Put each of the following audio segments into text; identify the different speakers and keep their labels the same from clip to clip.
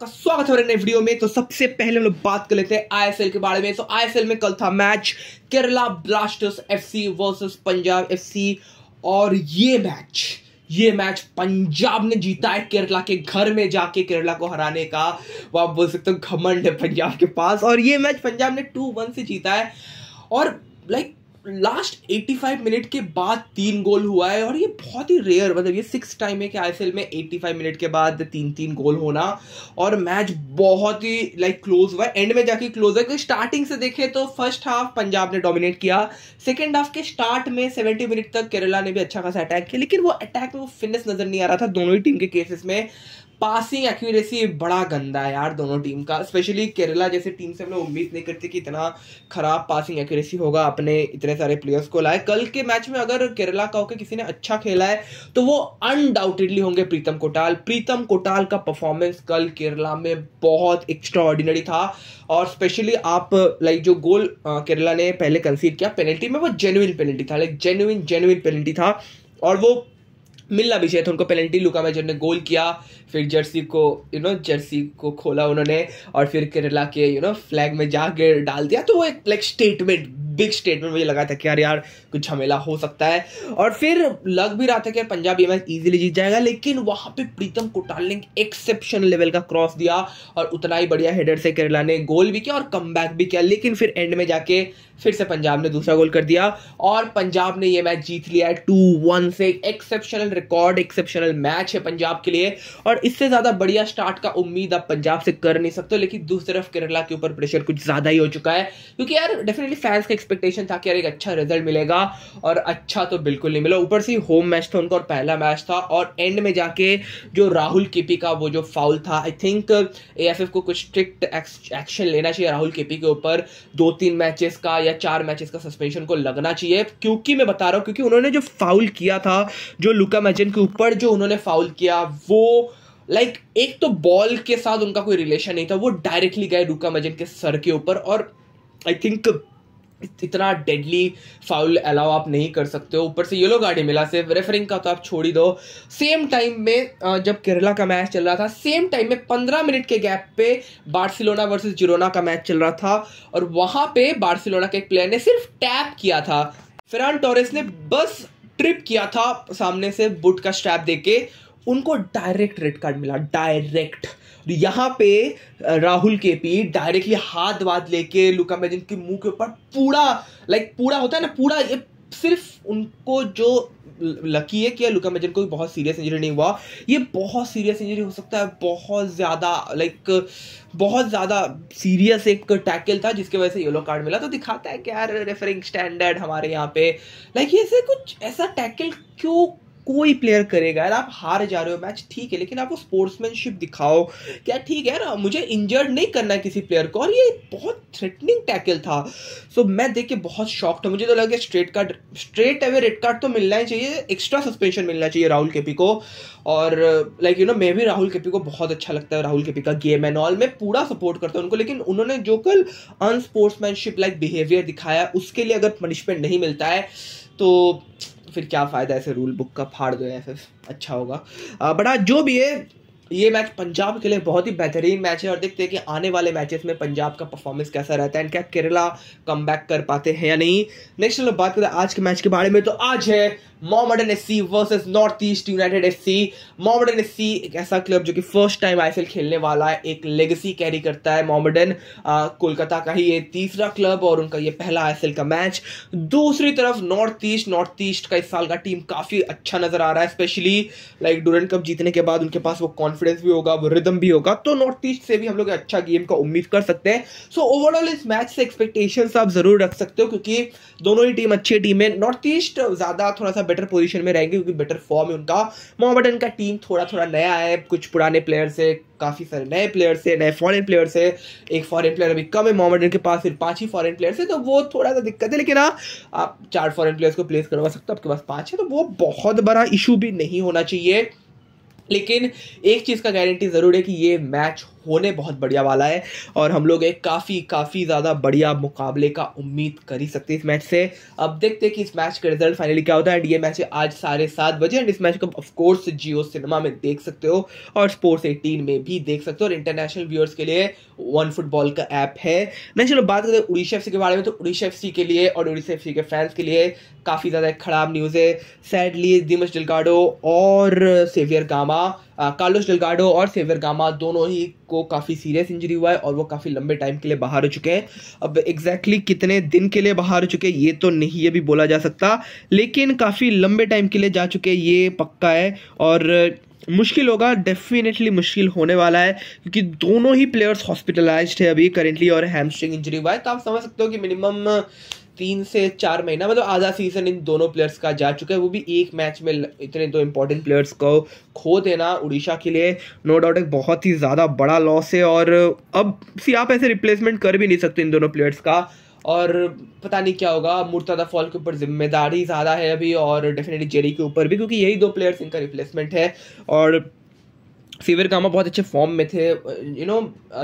Speaker 1: का स्वागत है वीडियो में तो सबसे पहले हम लोग बात कर लेते हैं आईएसएल के बारे में तो आईएसएल में कल था match Kerala Blasters FC versus Punjab FC और ये मैच ये मैच पंजाब ने जीता है केरला के घर में जाके केरला को हराने का वो आप बोल सकते हो घमंड है पंजाब के पास और ये मैच पंजाब ने टू वन से जीता है और लाइक लास्ट 85 मिनट के बाद तीन गोल हुआ है और ये बहुत ही रेयर मतलब ये सिक्स टाइम है कि आई में 85 मिनट के बाद तीन तीन गोल होना और मैच बहुत ही लाइक क्लोज हुआ है एंड में जाके क्लोज है क्योंकि स्टार्टिंग से देखें तो फर्स्ट हाफ पंजाब ने डोमिनेट किया सेकेंड हाफ के स्टार्ट में सेवेंटी मिनट तक केरला ने भी अच्छा खासा अटैक किया लेकिन वो अटैक में वो फिनस नजर नहीं आ रहा था दोनों ही टीम के केसेस में पासिंग एक्यूरेसी बड़ा गंदा है यार दोनों टीम का स्पेशली केरला जैसे टीम से हम लोग उम्मीद नहीं करते कि इतना खराब पासिंग एक्यूरेसी होगा अपने इतने सारे प्लेयर्स को लाए कल के मैच में अगर केरला का होकर किसी ने अच्छा खेला है तो वो अनडाउटेडली होंगे प्रीतम कोटाल प्रीतम कोटाल का परफॉर्मेंस कल केरला में बहुत एक्स्ट्रा ऑर्डिनरी था और स्पेशली आप लाइक जो गोल केरला ने पहले कंसीड किया पेनल्टी में वो जेन्यून पेनल्टी था लाइक जेन्यून जेन्यून पेनल्टी था और वो मिलना भी चाहिए था तो उनको पेनल्टी लुका मैचर ने गोल किया फिर जर्सी को यू नो जर्सी को खोला उन्होंने और फिर केरला के यू नो फ्लैग में जाकर डाल दिया तो वो एक लाइक स्टेटमेंट बिग स्टेटमेंट मुझे लगा था कि यार यार कुछ झमेला हो सकता है और फिर लग भी रहा था कि पंजाब ये मैच ईजिली जीत जाएगा लेकिन वहाँ पे प्रीतम कोटाल ने एक्सेप्शन लेवल का क्रॉस दिया और उतना ही बढ़िया हेडर से केरला ने गोल भी किया और कम भी किया लेकिन फिर एंड में जाके फिर से पंजाब ने दूसरा गोल कर दिया और पंजाब ने ये मैच जीत लिया है टू वन से एक्सेप्शनल रिकॉर्ड एक्सेप्शनल मैच है पंजाब के लिए और इससे ज़्यादा बढ़िया स्टार्ट का उम्मीद आप पंजाब से कर नहीं सकते लेकिन दूसरी तरफ केरला के ऊपर प्रेशर कुछ ज़्यादा ही हो चुका है क्योंकि यार डेफिनेटली फैंस का एक्सपेक्टेशन था कि यार एक अच्छा रिजल्ट मिलेगा और अच्छा तो बिल्कुल नहीं मिला ऊपर से होम मैच था उनका और पहला मैच था और एंड में जाके जो राहुल केपी का वो जो फाउल था आई थिंक ए को कुछ स्ट्रिक्ट एक्शन लेना चाहिए राहुल केपी के ऊपर दो तीन मैचेस का या चार मैचेस का सस्पेंशन को लगना चाहिए क्योंकि मैं बता रहा हूँ क्योंकि उन्होंने जो फाउल किया था जो लुका मैचन के ऊपर जो उन्होंने फाउल किया वो लाइक like, एक तो बॉल के साथ उनका कोई रिलेशन नहीं था वो डायरेक्टली गए रूका मजन के सर के ऊपर और आई थिंक इतना डेडली फाउल अलाउ आप नहीं कर सकते हो ऊपर से येलो गाड़ी मिला सिर्फ रेफरिंग का तो आप छोड़ ही दो सेम टाइम में जब केरला का मैच चल रहा था सेम टाइम में पंद्रह मिनट के गैप पे बार्सिलोना वर्सेस जिरोना का मैच चल रहा था और वहां पे बार्सिलोना के एक प्लेयर ने सिर्फ टैप किया था फिरान टोरेस ने बस ट्रिप किया था सामने से बुट का स्ट्रैप दे के उनको डायरेक्ट रेड कार्ड मिला डायरेक्ट यहाँ पे राहुल के पी डायरेक्टली हाथ वाथ लेके लुका मैजिन के मुंह के ऊपर पूरा लाइक पूरा होता है ना पूरा ये सिर्फ उनको जो लकी है कि लुका मैजिन को बहुत सीरियस इंजरी नहीं हुआ ये बहुत सीरियस इंजरी हो सकता है बहुत ज़्यादा लाइक बहुत ज़्यादा सीरियस एक टैकल था जिसके वजह से येलो कार्ड मिला तो दिखाता है कि यार रेफरिंग स्टैंडर्ड हमारे यहाँ पे लाइक ये कुछ ऐसा टैकल क्यों कोई प्लेयर करेगा यार आप हार जा रहे हो मैच ठीक है लेकिन आप वो स्पोर्ट्समैनशिप दिखाओ क्या ठीक है ना मुझे इंजर्ड नहीं करना किसी प्लेयर को और ये बहुत थ्रेटनिंग टैकल था सो so, मैं देख के बहुत शॉक था मुझे तो लगे straight card straight away red card तो मिलना ही चाहिए एक्स्ट्रा सस्पेंशन मिलना चाहिए राहुल केपी को और लाइक यू नो मैं भी राहुल केपी को बहुत अच्छा लगता है राहुल केपी का गेम एंड ऑल मैं पूरा सपोर्ट करता हूँ उनको लेकिन उन्होंने जो कल अनस्पोर्ट्समैनशिप लाइक बिहेवियर दिखाया उसके लिए अगर पनिशमेंट नहीं मिलता है तो फिर क्या फ़ायदा ऐसे रूल बुक का फाड़ दो एफ अच्छा होगा बट जो भी है ये मैच पंजाब के लिए बहुत ही बेहतरीन मैच है और देखते हैं कि आने वाले मैचेस में पंजाब का परफॉर्मेंस कैसा रहता है एंड क्या केरला कम कर पाते हैं या नहीं नेक्स्ट चलो बात करें आज के मैच के बारे में तो आज है Mohammedan S C versus North East United S C Mohammedan S C एक ऐसा क्लब जो कि फर्स्ट टाइम आई खेलने वाला है एक लेगेसी कैरी करता है मोहम्मडन कोलकाता का ही ये तीसरा क्लब और उनका ये पहला आई का मैच दूसरी तरफ नॉर्थ ईस्ट नॉर्थ ईस्ट का इस साल का टीम काफ़ी अच्छा नजर आ रहा है स्पेशली लाइक डूरन कप जीतने के बाद उनके पास वो कौन कॉन्फिडेंस भी होगा वो रिदम भी होगा तो नॉर्थ ईस्ट से भी हम लोग अच्छा गेम का उम्मीद कर सकते हैं सो ओवरऑल इस मैच से एक्सपेक्टेशंस आप जरूर रख सकते हो क्योंकि दोनों ही टीम अच्छी टीम है नॉर्थ ईस्ट ज़्यादा थोड़ा सा बेटर पोजिशन में रहेंगे क्योंकि बेटर फॉर्म है उनका मोहम्मदन का टीम थोड़ा थोड़ा नया है कुछ पुराने प्लेयर्स है काफ़ी सारे नए प्लेयर्स है नए फॉरन प्लेयर्स है एक फॉरन प्लेयर अभी कम है मोहम्मडन के पास फिर पांच ही फॉरन प्लेयर्स है तो वो थोड़ा सा दिक्कत है लेकिन हाँ आप चार फॉरन प्लेयर्स को प्लेस करवा सकते हो आपके पास पांच है तो वो बहुत बड़ा इशू भी नहीं होना चाहिए लेकिन एक चीज़ का गारंटी ज़रूर है कि ये मैच होने बहुत बढ़िया वाला है और हम लोग एक काफ़ी काफ़ी ज़्यादा बढ़िया मुकाबले का उम्मीद कर ही सकते हैं इस मैच से अब देखते हैं कि इस मैच का रिजल्ट फाइनली क्या होता है एंड ये मैच आज साढ़े सात बजे एंड इस मैच को ऑफकोर्स जियो सिनेमा में देख सकते हो और स्पोर्ट्स एटीन में भी देख सकते हो और इंटरनेशनल व्यूअर्स के लिए वन फुटबॉल का ऐप है नहीं चलो बात करते हैं उड़ीसा एफ के बारे में तो उड़ीसा एफ के लिए और उड़ीसा एफ के फैंस के लिए काफ़ी ज़्यादा ख़राब न्यूज़ है सैडली दिमश डिलगाडो और सेवियर गामा कार्लोस डिलगाडो और सेवियर गामा दोनों ही को को काफ़ी सीरियस इंजरी हुआ है और वो काफ़ी लंबे टाइम के लिए बाहर हो चुके हैं अब एग्जैक्टली exactly कितने दिन के लिए बाहर हो चुके हैं ये तो नहीं ये भी बोला जा सकता लेकिन काफ़ी लंबे टाइम के लिए जा चुके हैं ये पक्का है और मुश्किल होगा डेफिनेटली मुश्किल होने वाला है क्योंकि दोनों ही प्लेयर्स हॉस्पिटलाइज्ड है अभी करेंटली और हैमस्ट्रिंग इंजरी हुआ है तो आप समझ सकते हो कि मिनिमम तीन से चार महीना मतलब आधा सीजन इन दोनों प्लेयर्स का जा चुका है वो भी एक मैच में इतने दो इंपॉर्टेंट प्लेयर्स को खो देना उड़ीसा के लिए नो डाउट एक बहुत ही ज़्यादा बड़ा लॉस है और अब सी आप ऐसे रिप्लेसमेंट कर भी नहीं सकते इन दोनों प्लेयर्स का और पता नहीं क्या होगा मुर्तादा फॉल के ऊपर जिम्मेदारी ज़्यादा है अभी और डेफिनेटली जेरी के ऊपर भी क्योंकि यही दो प्लेयर्स इनका रिप्लेसमेंट है और सीवर कामा बहुत अच्छे फॉर्म में थे यू नो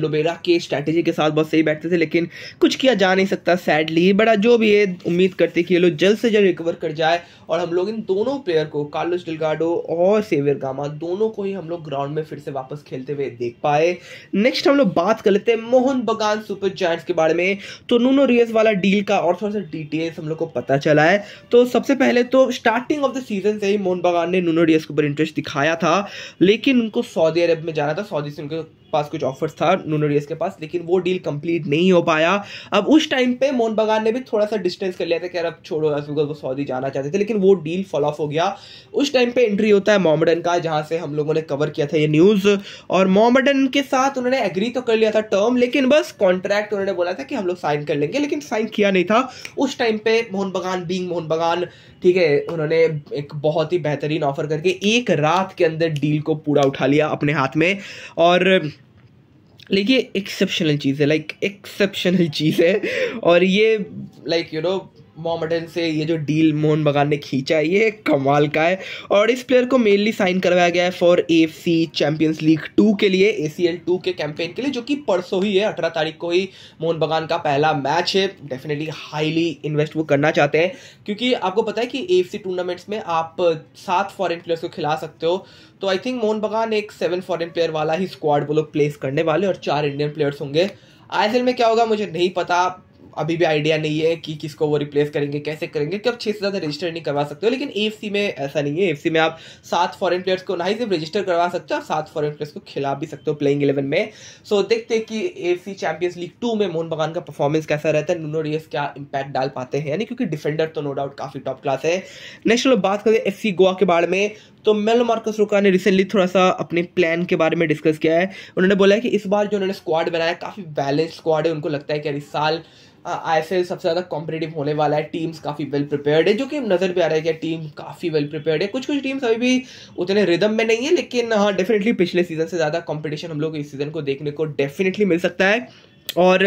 Speaker 1: लुबेरा के स्ट्रैटेजी के साथ बहुत सही बैठते थे लेकिन कुछ किया जा नहीं सकता सैडली बड़ा जो भी है उम्मीद करते कि ये लोग जल्द से जल्द रिकवर कर जाए और हम लोग इन दोनों प्लेयर को कार्लोस डिलगाडो और सेवियर कामा दोनों को ही हम लोग ग्राउंड में फिर से वापस खेलते हुए देख पाए नेक्स्ट हम लोग बात कर लेते हैं मोहन बगान सुपर जॉइंट्स के बारे में तो नूनो रियस वाला डील का और थोड़ा सा डिटेल्स हम लोग को पता चला है तो सबसे पहले तो स्टार्टिंग ऑफ द सीजन से ही मोहन बगान ने नूनो रियस के ऊपर इंटरेस्ट दिखाया था लेकिन उनको सऊदी अरब में जाना था सऊदी से उनके पास कुछ ऑफर्स था नूनोरियस के पास लेकिन वो डील कंप्लीट नहीं हो पाया अब उस टाइम पे मोहन बगान ने भी थोड़ा सा डिस्टेंस कर लिया था कि अब छोड़ो बिकॉज वो सऊदी जाना चाहते थे लेकिन वो डील फॉल ऑफ हो गया उस टाइम पे एंट्री होता है मोहम्मडन का जहाँ से हम लोगों ने कवर किया था ये न्यूज़ और मोमडन के साथ उन्होंने एग्री तो कर लिया था टर्म लेकिन बस कॉन्ट्रैक्ट उन्होंने बोला था कि हम लोग साइन कर लेंगे लेकिन साइन किया नहीं था उस टाइम पे मोहन बगान बींग मोहन बगान ठीक है उन्होंने एक बहुत ही बेहतरीन ऑफर करके एक रात के अंदर डील को पूरा उठा लिया अपने हाथ में और लेकिन एक्सेप्शनल चीज़ है लाइक एक्सेप्शनल चीज़ है और ये लाइक यू नो मोमडन से ये जो डील मोहन बगान ने खींचा है ये कमाल का है और इस प्लेयर को मेनली साइन करवाया गया है for F C Champions League two के लिए ए सी एल टू के कैंपेन के लिए जो कि परसों ही है अठारह तारीख को ही मोहन बगान का पहला मैच है डेफिनेटली हाईली इन्वेस्ट वो करना चाहते हैं क्योंकि आपको पता है कि ए एफ सी टूर्नामेंट्स में आप सात फॉरन प्लेयर्स को खिला सकते हो तो आई थिंक मोहन बगान एक सेवन फॉरन प्लेयर वाला ही स्क्वाड वो लोग प्लेस करने वाले और चार इंडियन प्लेयर्स होंगे आई में क्या होगा मुझे नहीं पता अभी भी आइडिया नहीं है कि किसको वो रिप्लेस करेंगे कैसे करेंगे कि आप छः से ज़्यादा रजिस्टर नहीं करवा सकते हो लेकिन एफ में ऐसा नहीं है एफ में आप सात फॉरन प्लेयर्स को ना ही सिर्फ रजिस्टर करवा सकते हो आप सात फॉरन प्लेयर्स को खिला भी सकते हो प्लेइंग इलेवन में सो देखते हैं कि एफ चैंपियंस लीग टू में मोहन बगान का परफॉर्मेंस कैसा रहता है नूनो रियस क्या इम्पैक्ट डाल पाते हैं यानी क्योंकि डिफेंडर तो नो डाउट काफ़ी टॉप क्लास है नेक्स्ट लोग बात करें एफ गोवा के बारे में तो मेल मार्कस रुका ने रिसेंटली थोड़ा सा अपने प्लान के बारे में डिस्कस किया है उन्होंने बोला है कि इस बार जो उन्होंने स्क्वाड बनाया काफ़ी बैलेंस स्क्वाड है उनको लगता है कि अरे साल आई एस एल सबसे ज़्यादा कॉम्पिटेटिव होने वाला है टीम्स काफ़ी वेल प्रिपेयर्ड है जो कि नज़र भी आ रहा है कि टीम काफ़ी वेल प्रिपेयर्ड है कुछ कुछ टीम्स अभी भी उतने रिदम में नहीं है लेकिन हाँ डेफिनेटली पिछले सीज़न से ज़्यादा कॉम्पिटिशन हम लोग इस सीज़न को देखने को डेफिनेटली मिल सकता है और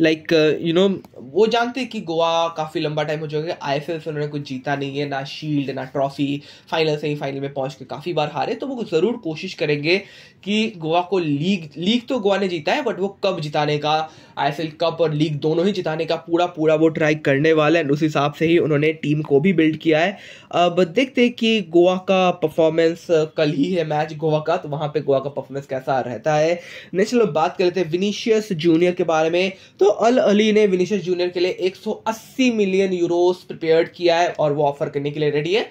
Speaker 1: लाइक यू नो वो जानते हैं कि गोवा काफ़ी लंबा टाइम हो चुका है आई एफ से उन्होंने कुछ जीता नहीं है ना शील्ड ना ट्रॉफी फाइनल से ही फाइनल में पहुंच के काफ़ी बार हारे तो वो ज़रूर कोशिश करेंगे कि गोवा को लीग लीग तो गोवा ने जीता है बट वो कप जिताने का आई कप और लीग दोनों ही जिताने का पूरा पूरा वो ट्राई करने वाला है उस हिसाब से ही उन्होंने टीम को भी बिल्ड किया है अब uh, देखते हैं कि गोवा का परफॉर्मेंस uh, कल ही है मैच गोवा का तो वहाँ पर गोवा का परफॉर्मेंस कैसा रहता है नेक्स्ट लोग बात कर लेते हैं विनीशियस जूनियर के बारे में तो तो अल अली ने विनीशियस जूनियर के लिए 180 मिलियन यूरोस प्रिपेयर किया है और वो ऑफर करने के लिए रेडी है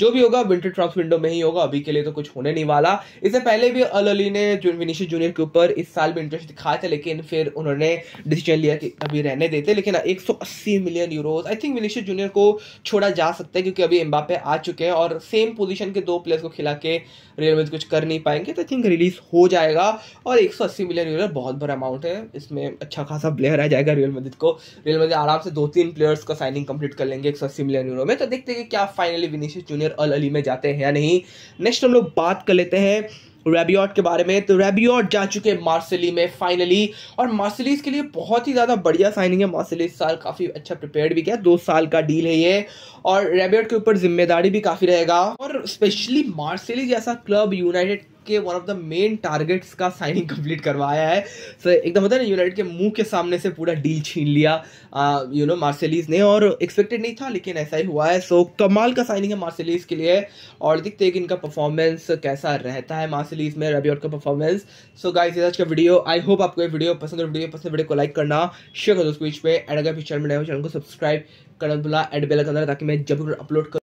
Speaker 1: जो भी होगा विंटर ट्रांस विंडो में ही होगा अभी के लिए तो कुछ होने नहीं वाला इससे पहले भी अल अली ने विनीशी जूनियर के ऊपर इस साल भी इंटरेस्ट दिखाया था लेकिन फिर उन्होंने डिसीजन लिया कि अभी रहने देते लेकिन 180 million euros I think Vinicius junior को छोड़ा जा सकता है क्योंकि अभी एम्बापे आ चुके हैं और सेम पोजीशन के दो प्लेयर्स को खिला के रियल में कुछ कर नहीं पाएंगे तो आई थिंक रिलीज हो जाएगा और एक मिलियन यूरो बहुत बड़ा अमाउंट है इसमें अच्छा खासा प्लेयर आ जाएगा रियल मदद को रियल मदद आराम से दो तीन प्लेयर्स का साइनिंग कंप्लीट कर लेंगे एक मिलियन यूरो में तो देखते हैं क्या finally Vinicius junior junior Al Ahli में जाते हैं या नहीं नेक्स्ट हम लोग बात कर लेते हैं रेबियॉट के बारे में तो रेबियॉट जा चुके हैं मार्सली में फाइनली और मार्सलीज के लिए बहुत ही ज़्यादा बढ़िया साइनिंग है इस साल काफ़ी अच्छा प्रिपेयर भी किया दो साल का डील है ये और रेबियॉट के ऊपर जिम्मेदारी भी काफ़ी रहेगा और स्पेशली मार्सली जैसा क्लब यूनाइटेड के one of the main targets का साइनिंग कंप्लीट करवाया है सो so, एकदम होता है ना यूनाइटेड के मुंह के सामने से पूरा डील छीन लिया यू नो मार्सेलीज ने और एक्सपेक्टेड नहीं था लेकिन ऐसा ही हुआ है सो so, कमाल का साइनिंग है मार्सेलीज के लिए और दिखते हैं कि इनका परफॉर्मेंस कैसा रहता है मार्सेलीज में रबियट का परफॉर्मेंस सो गाइज आज का वीडियो आई होप आपको ये वीडियो पसंद है वीडियो पसंद वीडियो को लाइक करना शेयर कर दो बीच में एंड अगर चैनल में चैनल को सब्सक्राइब करना भूला एड बेल करना ताकि मैं जब अपलोड